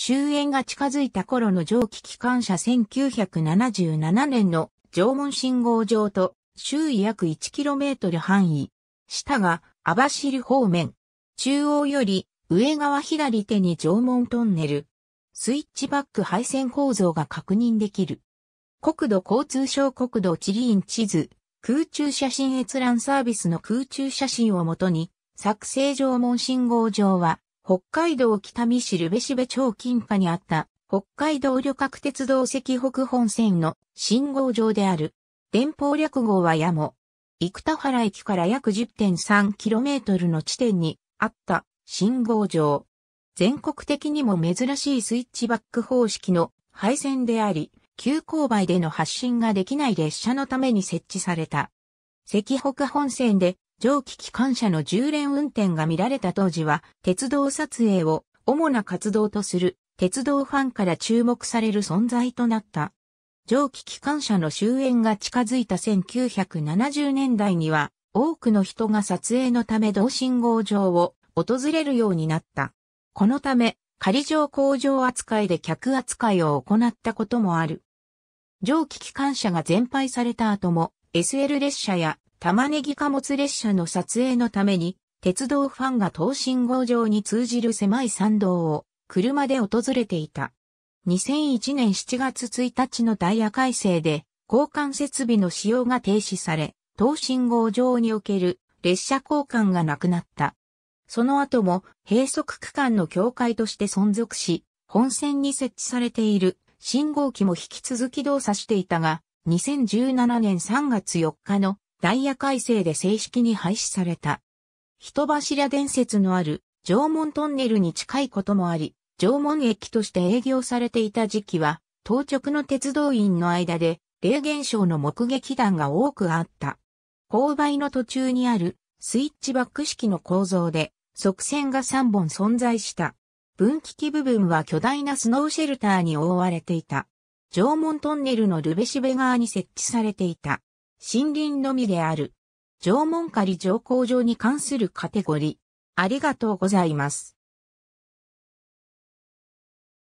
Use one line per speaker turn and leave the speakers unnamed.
終焉が近づいた頃の蒸気機関車1977年の縄文信号場と周囲約 1km 範囲。下が網走方面。中央より上側左手に縄文トンネル。スイッチバック配線構造が確認できる。国土交通省国土地理院地図、空中写真閲覧サービスの空中写真をもとに、作成縄文信号場は、北海道北見市ルベシベ町近下にあった、北海道旅客鉄道石北本線の信号場である。電報略号はやも。生田原駅から約 10.3km の地点にあった信号場。全国的にも珍しいスイッチバック方式の配線であり、急勾配での発進ができない列車のために設置された。石北本線で蒸気機関車の10連運転が見られた当時は、鉄道撮影を主な活動とする、鉄道ファンから注目される存在となった。蒸気機関車の終焉が近づいた1970年代には、多くの人が撮影のため同信号場を訪れるようになった。このため、仮乗工場扱いで客扱いを行ったこともある。蒸気機関車が全廃された後も、SL 列車や玉ねぎ貨物列車の撮影のために、鉄道ファンが東信号場に通じる狭い参道を車で訪れていた。2001年7月1日のダイヤ改正で交換設備の使用が停止され、東信号場における列車交換がなくなった。その後も閉塞区間の境界として存続し、本線に設置されている信号機も引き続き動作していたが、2017年3月4日のダイヤ改正で正式に廃止された。人柱伝説のある縄文トンネルに近いこともあり、縄文駅として営業されていた時期は、当直の鉄道員の間で、霊現象の目撃談が多くあった。勾配の途中にあるスイッチバック式の構造で、側線が3本存在した。分岐器部分は巨大なスノーシェルターに覆われていた。縄文トンネルのルベシベ側に設置されていた。森林のみである。縄文狩り条項上に関するカテゴリー。ありがとうございます。